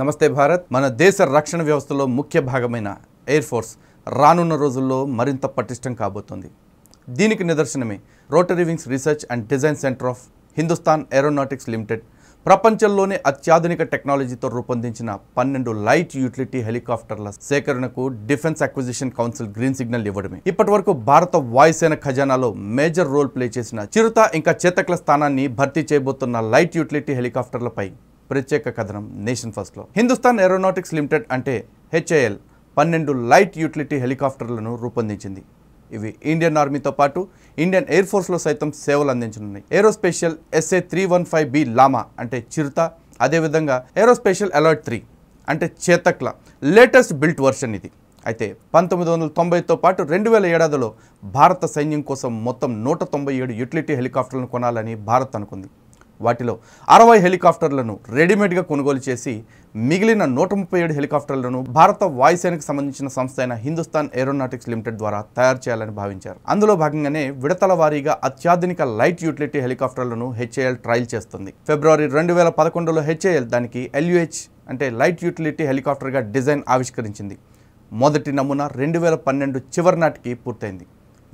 నమస్తే భారత్ మన దేశ రక్షణ వ్యవస్థలో ముఖ్య భాగమైన ఎయిర్ ఫోర్స్ రానున్న రోజుల్లో మరింత పటిష్టం కాబోతోంది దీనికి నిదర్శనమే rotary wings research and design centre of Hindustan aeronautics limited ప్రపంచంలోనే అత్యాధునిక టెక్నాలజీతో రూపొందించిన పన్నెండు లైట్ యూటిలిటీ హెలికాప్టర్ల సేకరణకు defence acquisition council green signal ఇవ్వడమే ఇప్పటి వరకు భారత వాయుసేన ఖజానాలో మేజర్ రోల్ ప్లే చేసిన చిరుత ఇంకా చేతక్ల స్థానాన్ని భర్తీ చేయబోతున్న లైట్ యూటిలిటీ హెలికాప్టర్లపై ప్రత్యేక కథనం నేషన్ ఫస్ట్లో హిందుస్థాన్ ఏరోనాటిక్స్ లిమిటెడ్ అంటే హెచ్ఏఎల్ పన్నెండు లైట్ యూటిలిటీ హెలికాప్టర్లను రూపొందించింది ఇవి ఇండియన్ ఆర్మీతో పాటు ఇండియన్ ఎయిర్ ఫోర్స్లో సైతం సేవలు అందించనున్నాయి special SA three one five B Lama అంటే చిరుత అదేవిధంగా ఏరోస్పేషియల్ అలర్ట్ త్రీ అంటే చేతక్ల లేటెస్ట్ బిల్ట్ వర్షన్ ఇది అయితే పంతొమ్మిది వందల తొంభైతో పాటు రెండు వేల ఏడాదిలో భారత సైన్యం కోసం మొత్తం నూట తొంభై ఏడు యూటిలిటీ హెలికాప్టర్లను కొనాలని భారత్ అనుకుంది వాటిలో అరవై హెలికాప్టర్లను రెడీమేడ్గా కొనుగోలు చేసి మిగిలిన నూట ముప్పై ఏడు హెలికాప్టర్లను భారత వాయుసేనకు సంబంధించిన సంస్థ అయిన హిందుస్థాన్ ఏరోనాటిక్స్ లిమిటెడ్ ద్వారా తయారు చేయాలని భావించారు అందులో భాగంగానే విడతల వారీగా అత్యాధునిక లైట్ యూటిలిటీ హెలికాప్టర్లను హెచ్ఏఎల్ ట్రయల్ చేస్తుంది ఫిబ్రవరి రెండు వేల పదకొండులో హెచ్ఏఎల్ దానికి ఎల్యుహెచ్ అంటే లైట్ యూటిలిటీ హెలికాప్టర్గా డిజైన్ ఆవిష్కరించింది మొదటి నమూనా రెండు వేల పన్నెండు చివరి నాటికి పూర్తయింది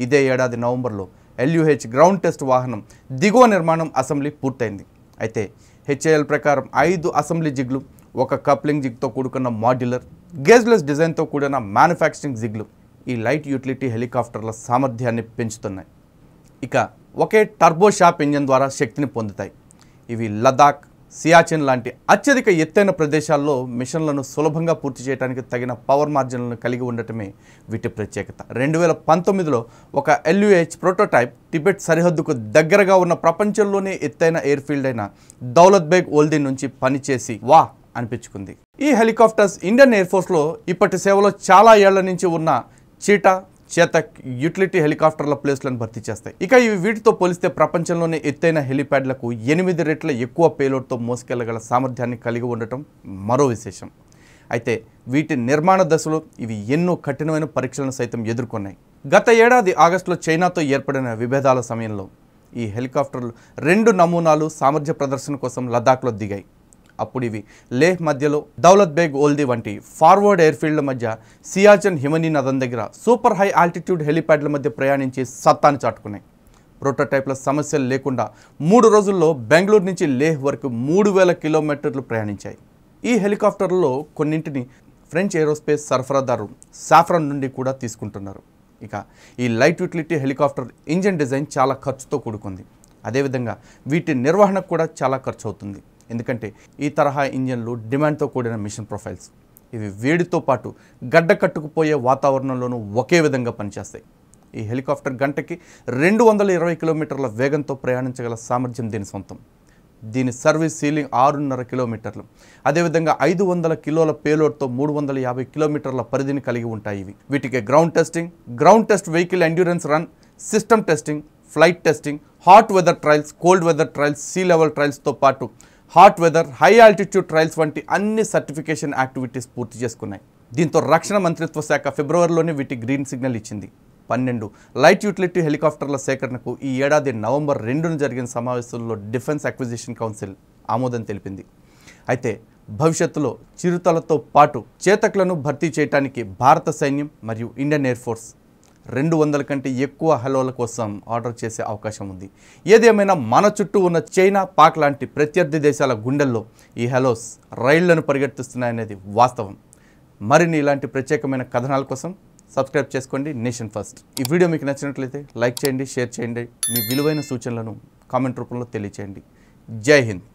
ఇదే ఏడాది నవంబర్లో ఎల్యూహెచ్ గ్రౌండ్ టెస్ట్ వాహనం దిగువ నిర్మాణం అసెంబ్లీ పూర్తయింది అయితే హెచ్ఏఎల్ ప్రకారం ఐదు అసెంబ్లీ జిగ్లు ఒక కప్లింగ్ జిగ్తో కూడుకున్న మాడ్యులర్ గేజ్లెస్ డిజైన్తో కూడిన మ్యానుఫ్యాక్చరింగ్ జిగ్లు ఈ లైట్ యూటిలిటీ హెలికాప్టర్ల సామర్థ్యాన్ని పెంచుతున్నాయి ఇక ఒకే టర్బోషాప్ ఇంజన్ ద్వారా శక్తిని పొందుతాయి ఇవి లదాఖ్ సియాచిన్ లాంటి అత్యధిక ఎత్తైన ప్రదేశాల్లో మిషన్లను సులభంగా పూర్తి చేయడానికి తగిన పవర్ మార్జిన్లను కలిగి ఉండటమే వీటి ప్రత్యేకత రెండు వేల పంతొమ్మిదిలో ఒక ఎల్యుహెచ్ ప్రోటోటైప్ టిబెట్ సరిహద్దుకు దగ్గరగా ఉన్న ప్రపంచంలోనే ఎత్తైన ఎయిర్ఫీల్డ్ అయిన దౌలత్ బేగ్ ఓల్దీ నుంచి పనిచేసి వా అనిపించుకుంది ఈ హెలికాప్టర్స్ ఇండియన్ ఎయిర్ ఫోర్స్లో ఇప్పటి సేవలో చాలా ఏళ్ల నుంచి ఉన్న చీటా చేత యూటిలిటీ హెలికాప్టర్ల ప్లేస్లను భర్తీ చేస్తాయి ఇక ఇవి వీటితో పోలిస్తే ప్రపంచంలోనే ఎత్తైన హెలిప్యాడ్లకు ఎనిమిది రెట్ల ఎక్కువ పేలోడ్తో మోసుకెళ్లగల సామర్థ్యాన్ని కలిగి ఉండటం మరో విశేషం అయితే వీటి నిర్మాణ దశలో ఇవి ఎన్నో కఠినమైన పరీక్షలను సైతం ఎదుర్కొన్నాయి గత ఏడాది ఆగస్టులో చైనాతో ఏర్పడిన విభేదాల సమయంలో ఈ హెలికాప్టర్లు రెండు నమూనాలు సామర్థ్య ప్రదర్శన కోసం లద్దాఖ్లో దిగాయి అప్పుడు ఇవి లేహ్ మధ్యలో దౌలత్ బేగ్ ఓల్దీ వంటి ఫార్వర్డ్ ఎయిర్ఫీల్డ్ల మధ్య సియాచన్ హిమనీ నదం దగ్గర సూపర్ హై ఆల్టిట్యూడ్ హెలిప్యాడ్ల మధ్య ప్రయాణించి సత్తాను చాటుకున్నాయి ప్రోటోటైప్ల సమస్యలు లేకుండా మూడు రోజుల్లో బెంగళూరు నుంచి లేహ్ వరకు మూడు వేల కిలోమీటర్లు ప్రయాణించాయి ఈ హెలికాప్టర్లలో కొన్నింటిని ఫ్రెంచ్ ఏరోస్పేస్ సరఫరాదారు సాఫ్రాన్ నుండి కూడా తీసుకుంటున్నారు ఇక ఈ light utility helicopter engine design చాలా ఖర్చుతో కూడుకుంది అదేవిధంగా వీటి నిర్వహణకు కూడా చాలా ఖర్చు అవుతుంది ఎందుకంటే ఈ తరహా ఇంజన్లు డిమాండ్తో కూడిన మిషన్ ప్రొఫైల్స్ ఇవి వేడితో పాటు గడ్డ కట్టుకుపోయే వాతావరణంలోనూ ఒకే విధంగా పనిచేస్తాయి ఈ హెలికాప్టర్ గంటకి రెండు వందల ఇరవై కిలోమీటర్ల వేగంతో ప్రయాణించగల సామర్థ్యం దీని సొంతం దీని సర్వీస్ సీలింగ్ ఆరున్నర కిలోమీటర్లు అదేవిధంగా ఐదు వందల కిలోల పేలోడ్తో మూడు వందల యాభై కిలోమీటర్ల పరిధిని కలిగి ఉంటాయి ఇవి వీటికి ground testing ground test vehicle endurance run system testing flight testing hot weather trials cold weather trials sea level ట్రయల్స్తో పాటు hot weather high altitude trials వంటి అన్ని సర్టిఫికేషన్ యాక్టివిటీస్ పూర్తి చేసుకున్నాయి దీంతో రక్షణ మంత్రిత్వ శాఖ ఫిబ్రవరిలోనే వీటి గ్రీన్ సిగ్నల్ ఇచ్చింది పన్నెండు లైట్ యూటిలిటీ హెలికాప్టర్ల సేకరణకు ఈ ఏడాది నవంబర్ రెండున జరిగిన సమావేశంలో డిఫెన్స్ అక్విజిషన్ కౌన్సిల్ ఆమోదం తెలిపింది అయితే భవిష్యత్తులో చిరుతలతో పాటు చేతకులను భర్తీ చేయడానికి భారత సైన్యం మరియు ఇండియన్ ఎయిర్ ఫోర్స్ రెండు వందల కంటే ఎక్కువ హలోల కోసం ఆర్డర్ చేసే అవకాశం ఉంది ఏదేమైనా మన చుట్టూ ఉన్న చైనా పాక్ లాంటి ప్రత్యర్థి దేశాల గుండెల్లో ఈ హలోస్ రైళ్లను పరిగెత్తిస్తున్నాయనేది వాస్తవం మరిన్ని ఇలాంటి ప్రత్యేకమైన కథనాల కోసం సబ్స్క్రైబ్ చేసుకోండి నేషన్ ఫస్ట్ ఈ వీడియో మీకు నచ్చినట్లయితే లైక్ చేయండి షేర్ చేయండి మీ విలువైన సూచనలను కామెంట్ రూపంలో తెలియచేయండి జై హింద్